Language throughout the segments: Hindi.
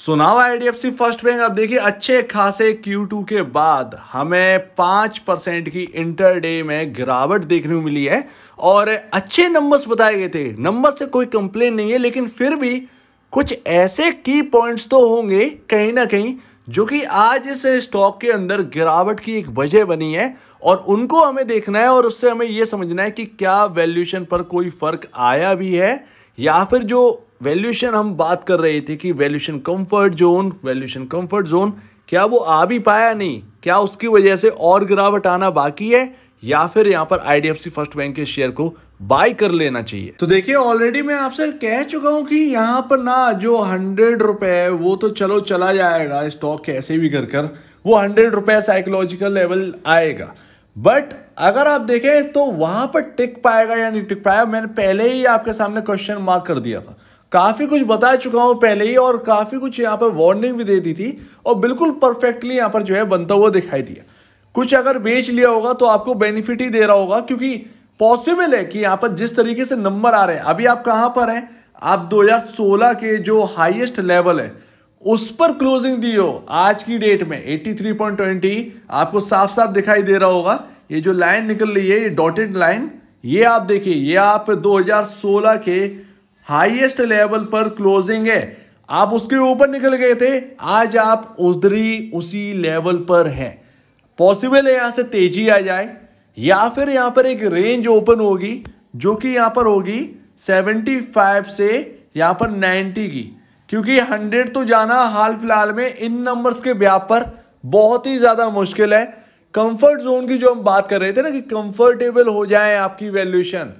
एफ आईडीएफसी फर्स्ट बैंक अब देखिए अच्छे खासे Q2 के बाद हमें पांच परसेंट की इंटर डे में गिरावट देखने को मिली है और अच्छे नंबर्स बताए गए थे नंबर से कोई कंप्लेन नहीं है लेकिन फिर भी कुछ ऐसे की पॉइंट्स तो होंगे कहीं ना कहीं जो कि आज इस स्टॉक के अंदर गिरावट की एक वजह बनी है और उनको हमें देखना है और उससे हमें यह समझना है कि क्या वैल्यूशन पर कोई फर्क आया भी है या फिर जो वैल्यूशन हम बात कर रहे थे कि valuation comfort zone valuation comfort zone क्या वो आ भी पाया नहीं क्या उसकी वजह से और गिरावट आना बाकी है या फिर यहाँ पर आईडीएफसी फर्स्ट बैंक के शेयर को बाय कर लेना चाहिए तो देखिए ऑलरेडी मैं आपसे कह चुका हूं कि यहाँ पर ना जो हंड्रेड रुपए है वो तो चलो चला जाएगा स्टॉक कैसे भी कर कर वो हंड्रेड रुपए साइकोलॉजिकल लेवल आएगा बट अगर आप देखें तो वहां पर टिक पाएगा या नहीं टिक पाएगा मैंने पहले ही आपके सामने क्वेश्चन मार्क कर दिया था काफ़ी कुछ बता चुका हूं पहले ही और काफ़ी कुछ यहां पर वार्निंग भी दे दी थी और बिल्कुल परफेक्टली यहां पर जो है बनता हुआ दिखाई दिया कुछ अगर बेच लिया होगा तो आपको बेनिफिट ही दे रहा होगा क्योंकि पॉसिबल है कि यहां पर जिस तरीके से नंबर आ रहे हैं अभी आप कहां पर हैं आप 2016 के जो हाईएस्ट लेवल है उस पर क्लोजिंग दी हो आज की डेट में 83.20 आपको साफ साफ दिखाई दे रहा होगा ये जो लाइन निकल रही है ये डॉटेड लाइन ये आप देखिए ये आप 2016 के हाईएस्ट लेवल पर क्लोजिंग है आप उसके ऊपर निकल गए थे आज आप उधरी उसी लेवल पर हैं पॉसिबल है यहां से तेजी आ जाए या फिर यहां पर एक रेंज ओपन होगी जो कि यहां पर होगी 75 से यहां पर 90 की क्योंकि हंड्रेड तो जाना हाल फिलहाल में इन नंबर्स के ब्याप पर बहुत ही ज़्यादा मुश्किल है कंफर्ट जोन की जो हम बात कर रहे थे ना कि कंफर्टेबल हो जाए आपकी वैल्यूशन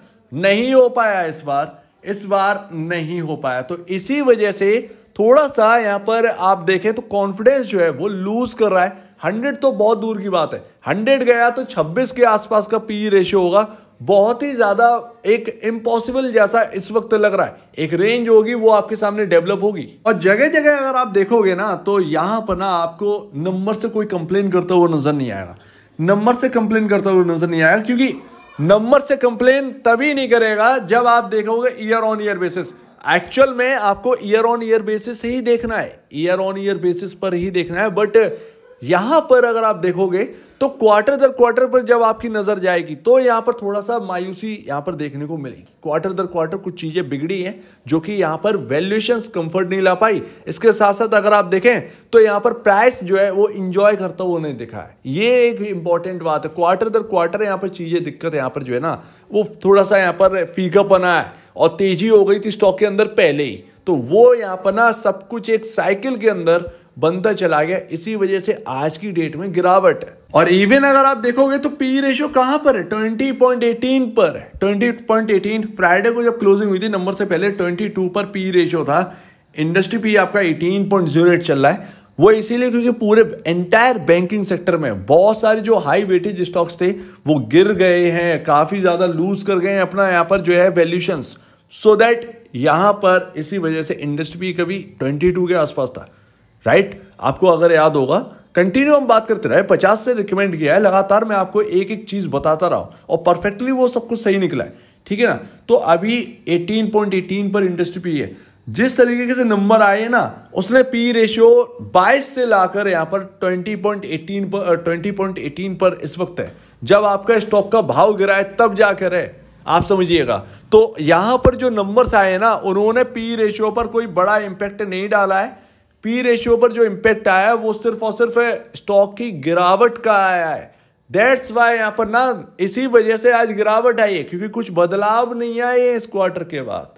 नहीं हो पाया इस बार इस बार नहीं हो पाया तो इसी वजह से थोड़ा सा यहाँ पर आप देखें तो कॉन्फिडेंस जो है वो लूज कर रहा है हंड्रेड तो बहुत दूर की बात है हंड्रेड गया तो छब्बीस के आसपास का पी रेशियो e होगा बहुत ही ज़्यादा एक इम्पॉसिबल जैसा इस वक्त लग रहा है एक रेंज होगी वो आपके सामने डेवलप होगी और जगह जगह अगर आप देखोगे ना तो यहाँ पर ना आपको नंबर से कोई कंप्लेन करता हुआ नजर नहीं आएगा नंबर से कंप्लेन करता हुआ नजर नहीं आएगा क्योंकि नंबर से कंप्लेन तभी नहीं करेगा जब आप देखोगे year on year basis actual में आपको ईयर ऑन ईयर बेसिस ही देखना है ईयर ऑन ईयर बेसिस पर ही देखना है बट यहां पर अगर आप देखोगे तो क्वार्टर दर क्वार्टर पर जब आपकी नजर जाएगी तो यहां पर थोड़ा सा मायूसी यहां पर देखने को मिलेगी क्वार्टर दर क्वार्टर कुछ चीजें बिगड़ी हैं जो कि यहां पर वैल्यूएशन कंफर्ट नहीं ला पाई इसके साथ साथ अगर आप देखें तो यहां पर प्राइस जो है वो इंजॉय करता हुआ नहीं दिखा है ये एक इंपॉर्टेंट बात है क्वार्टर दर क्वार्टर यहां पर चीजें दिक्कत यहां पर जो है ना वो थोड़ा सा यहां पर बना है और तेजी हो गई थी स्टॉक के अंदर पहले ही तो वो यहां पर ना सब कुछ एक साइकिल के अंदर बनता चला गया इसी वजह से आज की डेट में गिरावट है और इवन अगर आप देखोगे तो पी रेशो कहां पर है 20.18 पर 20.18 फ्राइडे को जब क्लोजिंग हुई थी नंबर से पहले 22 पर पी रेशो e था इंडस्ट्री पी e आपका 18.08 चल रहा है वो इसीलिए क्योंकि पूरे एंटायर बैंकिंग सेक्टर में बहुत सारे जो हाई वेटेज स्टॉक्स थे वो गिर गए हैं काफ़ी ज़्यादा लूज कर गए हैं अपना यहाँ पर जो है वैल्यूशंस सो दैट यहां पर इसी वजह से इंडस्ट्री पी e कभी ट्वेंटी के आसपास था राइट आपको अगर याद होगा कंटिन्यू हम बात करते रहे पचास से रिकमेंड किया है लगातार मैं आपको एक एक चीज़ बताता रहा हूँ और परफेक्टली वो सब कुछ सही निकला है ठीक है ना तो अभी 18.18 पर इंडस्ट्री पी है जिस तरीके से नंबर आए ना उसने पी रेशियो 22 से लाकर यहाँ पर 20.18 पर 20.18 पर इस वक्त है जब आपका स्टॉक का भाव गिरा है तब जाकर है आप समझिएगा तो यहाँ पर जो नंबर्स आए ना उन्होंने पी रेशियो पर कोई बड़ा इम्पैक्ट नहीं डाला है पी रेशियो पर जो इम्पैक्ट आया है वो सिर्फ और सिर्फ स्टॉक की गिरावट का आया है दैट्स वाई यहाँ पर ना इसी वजह से आज गिरावट आई है क्योंकि कुछ बदलाव नहीं आए इस क्वार्टर के बाद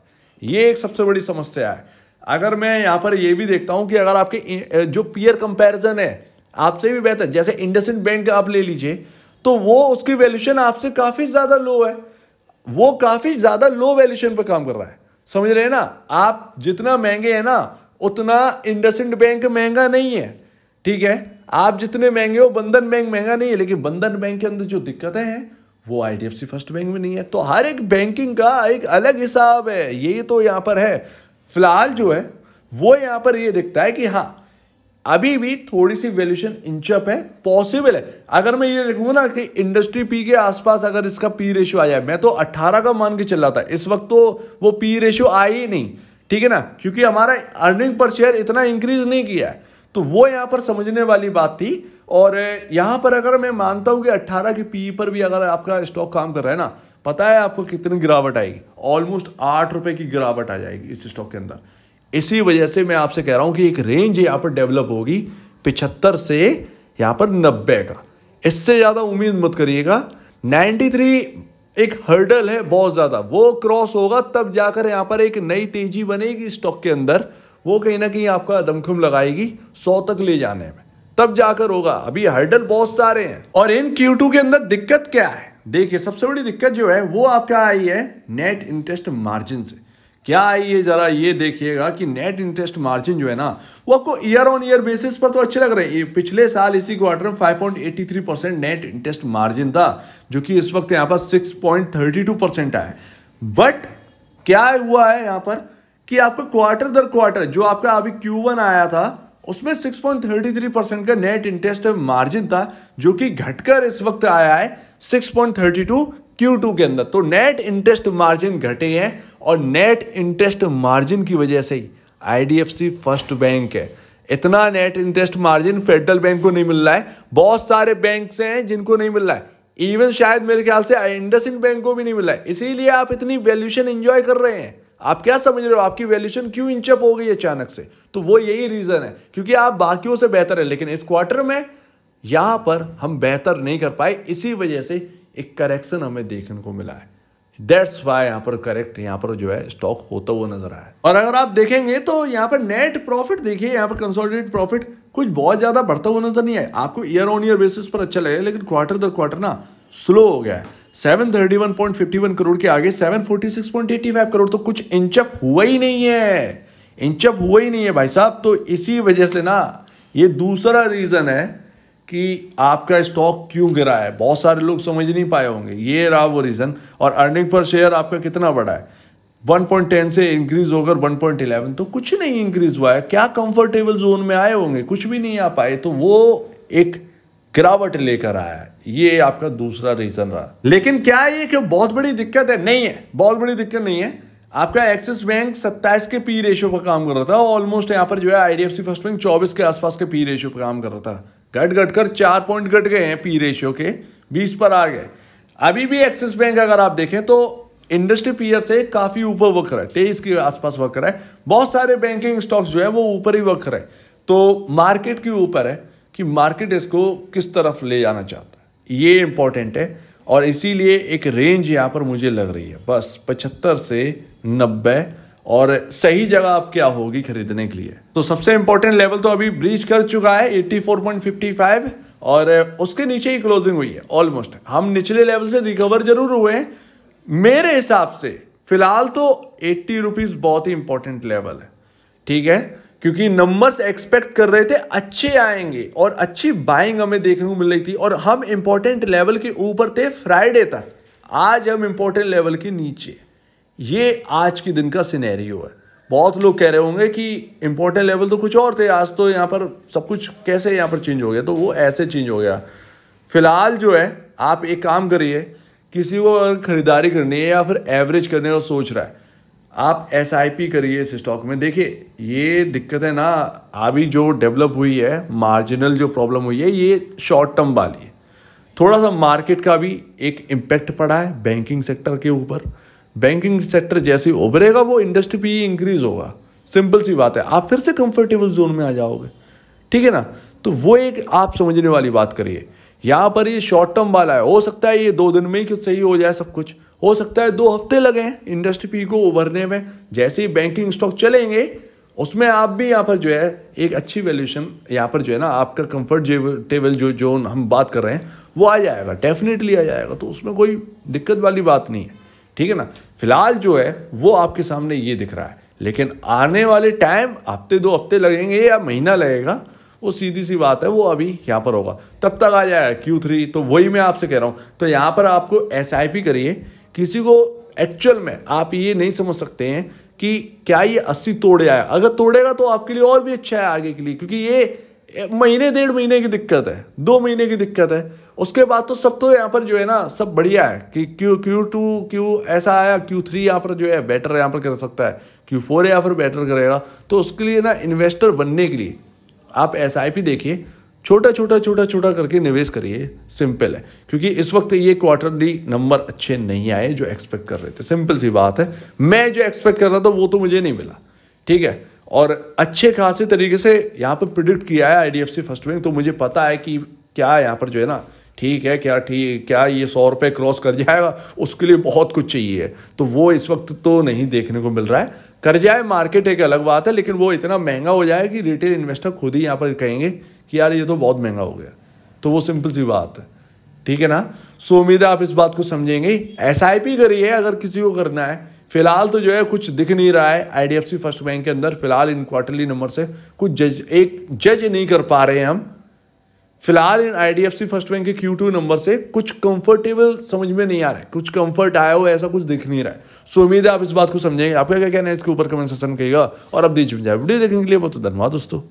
ये एक सबसे बड़ी समस्या है अगर मैं यहाँ पर ये भी देखता हूँ कि अगर आपके जो पीयर कंपैरिजन है आपसे भी बेहतर जैसे इंडसेंड बैंक आप ले लीजिए तो वो उसकी वैल्यूशन आपसे काफ़ी ज़्यादा लो है वो काफ़ी ज़्यादा लो वैल्यूशन पर काम कर रहा है समझ रहे हैं ना आप जितना महंगे हैं ना उतना इंडसेंड बैंक महंगा नहीं है ठीक है आप जितने महंगे हो बंधन बैंक महंगा नहीं है लेकिन बंधन बैंक के अंदर जो दिक्कतें हैं वो आईडीएफसी फर्स्ट बैंक में नहीं है तो हर एक बैंकिंग का एक अलग हिसाब है ये तो यहाँ पर है फिलहाल जो है वो यहाँ पर ये दिखता है कि हाँ अभी भी थोड़ी सी वैल्यूशन इंचअप है पॉसिबल है अगर मैं ये देखूंगा ना कि इंडस्ट्री पी के आसपास अगर इसका पी रेशियो आ जाए मैं तो 18 का मान के चल रहा था इस वक्त तो वो पी रेशियो आ ही नहीं ठीक है ना क्योंकि हमारा अर्निंग पर शेयर इतना इंक्रीज नहीं किया है तो वो यहाँ पर समझने वाली बात थी और यहाँ पर अगर मैं मानता हूँ कि 18 के पी e पर भी अगर आपका स्टॉक काम कर रहा है ना पता है आपको कितनी गिरावट आएगी ऑलमोस्ट आठ रुपए की गिरावट आ जाएगी इस स्टॉक के अंदर इसी वजह से मैं आपसे कह रहा हूँ कि एक रेंज यहाँ पर डेवलप होगी पिछहत्तर से यहाँ पर नब्बे का इससे ज़्यादा उम्मीद मत करिएगा 93 एक हर्डल है बहुत ज़्यादा वो क्रॉस होगा तब जाकर यहाँ पर एक नई तेजी बनेगी स्टॉक के अंदर वो कहीं ना कहीं आपका दमखम लगाएगी सौ तक ले जाने में तब जाकर होगा अभी हर्डल बहुत सारे हैं और इन Q2 के अंदर दिक्कत क्या है देखिए सबसे बड़ी दिक्कत जो है वो आपका आई है नेट इंटरेस्ट मार्जिन से क्या है ये ज़रा ये देखिएगा कि नेट इंटरेस्ट मार्जिन जो है ना वो आपको ईयर ऑन ईयर बेसिस पर तो अच्छे लग रहे हैं पिछले साल इसी क्वार्टर में 5.83 परसेंट नेट इंटरेस्ट मार्जिन था जो कि इस वक्त यहाँ पर 6.32 परसेंट आया बट क्या हुआ है यहाँ पर कि आपका क्वार्टर दर क्वार्टर जो आपका अभी क्यू आया था उसमें 6.33 परसेंट का नेट इंटरेस्ट मार्जिन था जो कि घटकर इस वक्त आया है 6.32 Q2 के अंदर तो नेट इंटरेस्ट मार्जिन घटे हैं और नेट इंटरेस्ट मार्जिन की वजह से ही आईडीएफसी फर्स्ट बैंक है इतना net interest margin Federal Bank को नहीं मिल रहा है बहुत सारे बैंक हैं जिनको नहीं मिल रहा है इवन शायद मेरे ख्याल से इंड बैंक को भी नहीं मिला है इसीलिए आप इतनी वैल्यूशन इंजॉय कर रहे हैं आप क्या समझ रहे हो आपकी वैल्यूशन क्यों इंचअप हो गई अचानक से तो वो यही रीज़न है क्योंकि आप बाकियों से बेहतर है लेकिन इस क्वार्टर में यहां पर हम बेहतर नहीं कर पाए इसी वजह से एक करेक्शन हमें देखने को मिला है दैट्स वाई यहाँ पर करेक्ट यहाँ पर जो है स्टॉक होता हुआ नजर आया और अगर आप देखेंगे तो यहाँ पर नेट प्रॉफिट देखिए यहाँ पर कंसोलिडेट प्रॉफिट कुछ बहुत ज़्यादा बढ़ता हुआ नजर नहीं आया आपको ईयर ऑन ईयर बेसिस पर अच्छा लगेगा लेकिन क्वार्टर दर क्वार्टर ना स्लो हो गया है वन करोड़ के आगे seven forty six point eighty five crore तो कुछ इंचअप हुआ ही नहीं है इंचअप हुआ ही नहीं है भाई साहब तो इसी वजह से ना ये दूसरा रीज़न है कि आपका स्टॉक क्यों गिरा है बहुत सारे लोग समझ नहीं पाए होंगे ये रहा वो रीज़न और अर्निंग पर शेयर आपका कितना बढ़ा है 1.10 से इंक्रीज होकर 1.11 तो कुछ नहीं इंक्रीज हुआ है क्या कंफर्टेबल जोन में आए होंगे कुछ भी नहीं आ पाए तो वो एक गिरावट लेकर आया है ये आपका दूसरा रीजन रहा लेकिन क्या ये कि बहुत बड़ी दिक्कत है नहीं है बहुत बड़ी दिक्कत नहीं है आपका एक्सिस बैंक 27 के पी रेशियो पर काम कर रहा था ऑलमोस्ट यहाँ पर जो है आई फर्स्ट बैंक 24 के आसपास के पी रेशियो पर काम कर रहा था घट घट कर चार पॉइंट घट गए हैं पी रेशियो के बीस पर आ गए अभी भी एक्सिस बैंक अगर आप देखें तो इंडस्ट्री पीयर से काफ़ी ऊपर वर्क रहा है तेईस के आसपास वर्क रहा है बहुत सारे बैंकिंग स्टॉक्स जो है वो ऊपर ही वर्क रहे तो मार्केट के ऊपर है कि मार्केट इसको किस तरफ ले जाना चाहता है ये इंपॉर्टेंट है और इसीलिए एक रेंज यहाँ पर मुझे लग रही है बस पचहत्तर से नब्बे और सही जगह आप क्या होगी खरीदने के लिए तो सबसे इंपॉर्टेंट लेवल तो अभी ब्रीच कर चुका है 84.55 और उसके नीचे ही क्लोजिंग हुई है ऑलमोस्ट हम निचले लेवल से रिकवर जरूर हुए हैं मेरे हिसाब से फिलहाल तो एट्टी रुपीज़ बहुत ही इंपॉर्टेंट लेवल है ठीक है क्योंकि नंबर्स एक्सपेक्ट कर रहे थे अच्छे आएंगे और अच्छी बाइंग हमें देखने को मिल रही थी और हम इंपॉर्टेंट लेवल के ऊपर थे फ्राइडे तक आज हम इंपॉर्टेंट लेवल के नीचे ये आज के दिन का सिनेरियो है बहुत लोग कह रहे होंगे कि इम्पोर्टेंट लेवल तो कुछ और थे आज तो यहाँ पर सब कुछ कैसे यहाँ पर चेंज हो गया तो वो ऐसे चेंज हो गया फिलहाल जो है आप एक काम करिए किसी को अगर ख़रीदारी करनी है या फिर एवरेज करने का सोच रहा है आप एस करिए इस स्टॉक में देखिए ये दिक्कत है ना अभी जो डेवलप हुई है मार्जिनल जो प्रॉब्लम हुई है ये शॉर्ट टर्म वाली है थोड़ा सा मार्केट का भी एक इम्पैक्ट पड़ा है बैंकिंग सेक्टर के ऊपर बैंकिंग सेक्टर जैसे ही उभरेगा वो इंडस्ट्री भी इंक्रीज होगा सिंपल सी बात है आप फिर से कंफर्टेबल जोन में आ जाओगे ठीक है ना तो वो एक आप समझने वाली बात करिए यहाँ पर ये शॉर्ट टर्म वाला है हो सकता है ये दो दिन में ही सही हो जाए सब कुछ हो सकता है दो हफ्ते लगे इंडस्ट्री पी को उभरने में जैसे ही बैंकिंग स्टॉक चलेंगे उसमें आप भी यहाँ पर जो है एक अच्छी वैल्यूशन यहाँ पर जो है ना आपका कंफर्ट टेबल जो जो हम बात कर रहे हैं वो आ जाएगा डेफिनेटली आ जाएगा तो उसमें कोई दिक्कत वाली बात नहीं है ठीक है ना फिलहाल जो है वो आपके सामने ये दिख रहा है लेकिन आने वाले टाइम हफ्ते दो हफ्ते लगेंगे या महीना लगेगा वो सीधी सी बात है वो अभी यहाँ पर होगा तब तक आ जाएगा क्यू थ्री तो वही मैं आपसे कह रहा हूँ तो यहाँ पर आपको एस करिए किसी को एक्चुअल में आप ये नहीं समझ सकते हैं कि क्या ये अस्सी तोड़ जाए अगर तोड़ेगा तो आपके लिए और भी अच्छा है आगे के लिए क्योंकि ये महीने डेढ़ महीने की दिक्कत है दो महीने की दिक्कत है उसके बाद तो सब तो यहाँ पर जो है ना सब बढ़िया है कि क्यू क्यू टू क्यू ऐसा आया क्यू थ्री यहाँ पर जो है बेटर यहाँ पर कर सकता है क्यू फोर यहाँ पर बेटर करेगा तो उसके लिए ना इन्वेस्टर बनने के लिए आप एस आई पी देखिए छोटा छोटा छोटा छोटा करके निवेश करिए सिंपल है क्योंकि इस वक्त ये क्वार्टरली नंबर अच्छे नहीं आए जो एक्सपेक्ट कर रहे थे सिंपल सी बात है मैं जो एक्सपेक्ट कर रहा था वो तो मुझे नहीं मिला ठीक है और अच्छे खासे तरीके से यहाँ पर प्रिडिक्ट किया है आई फर्स्ट बैंक तो मुझे पता है कि क्या यहाँ पर जो है ना ठीक है क्या ठीक क्या ये सौ रुपये क्रॉस कर जाएगा उसके लिए बहुत कुछ चाहिए तो वो इस वक्त तो नहीं देखने को मिल रहा है कर जाए मार्केट एक अलग बात है लेकिन वो इतना महंगा हो जाए कि रिटेल इन्वेस्टर खुद ही यहाँ पर कहेंगे कि यार ये तो बहुत महंगा हो गया तो वो सिंपल सी बात है ठीक है ना सो उम्मीद है आप इस बात को समझेंगे एस आई पी करिए अगर किसी को करना है फिलहाल तो जो है कुछ दिख नहीं रहा है आईडीएफसी फर्स्ट बैंक के अंदर फिलहाल इन क्वार्टरली नंबर से कुछ जज एक जज नहीं कर पा रहे हैं हम फिलहाल इन आईडीएफसी फर्स्ट बैंक के क्यू टू नंबर से कुछ कंफर्टेबल समझ में नहीं आ रहा है कुछ कंफर्ट आया हो ऐसा कुछ दिख नहीं रहा है सो उम्मीद है आप इस बात को समझेंगे आपका क्या कहना है इसके ऊपर कमेंट सेशन कहेगा और अब दीजिए वीडियो देखने के लिए बहुत धन्यवाद दोस्तों